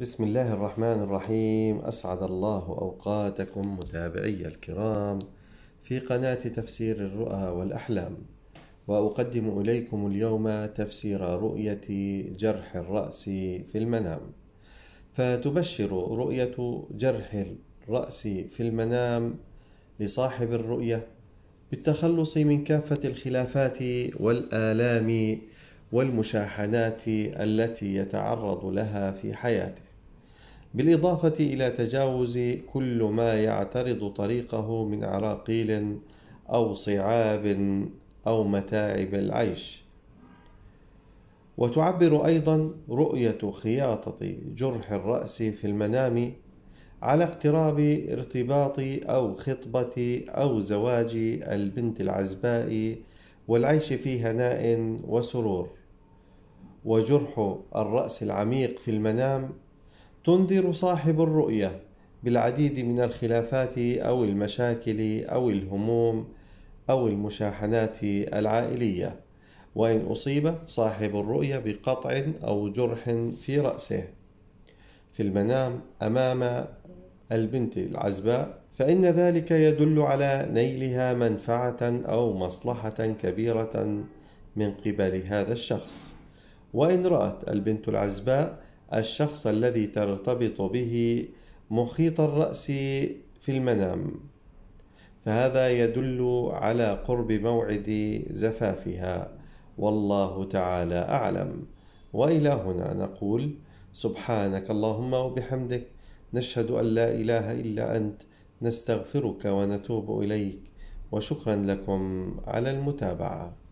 بسم الله الرحمن الرحيم أسعد الله أوقاتكم متابعي الكرام في قناة تفسير الرؤى والأحلام وأقدم إليكم اليوم تفسير رؤية جرح الرأس في المنام فتبشر رؤية جرح الرأس في المنام لصاحب الرؤية بالتخلص من كافة الخلافات والآلام والمشاحنات التي يتعرض لها في حياته بالإضافة إلى تجاوز كل ما يعترض طريقه من عراقيل أو صعاب أو متاعب العيش وتعبر أيضا رؤية خياطة جرح الرأس في المنام على اقتراب ارتباط أو خطبة أو زواج البنت العزباء والعيش في هناء وسرور وجرح الرأس العميق في المنام تنذر صاحب الرؤية بالعديد من الخلافات أو المشاكل أو الهموم أو المشاحنات العائلية وإن أصيب صاحب الرؤية بقطع أو جرح في رأسه في المنام أمام البنت العزباء فإن ذلك يدل على نيلها منفعة أو مصلحة كبيرة من قبل هذا الشخص وإن رأت البنت العزباء الشخص الذي ترتبط به محيط الرأس في المنام فهذا يدل على قرب موعد زفافها والله تعالى أعلم وإلى هنا نقول سبحانك اللهم وبحمدك نشهد أن لا إله إلا أنت نستغفرك ونتوب إليك وشكرا لكم على المتابعه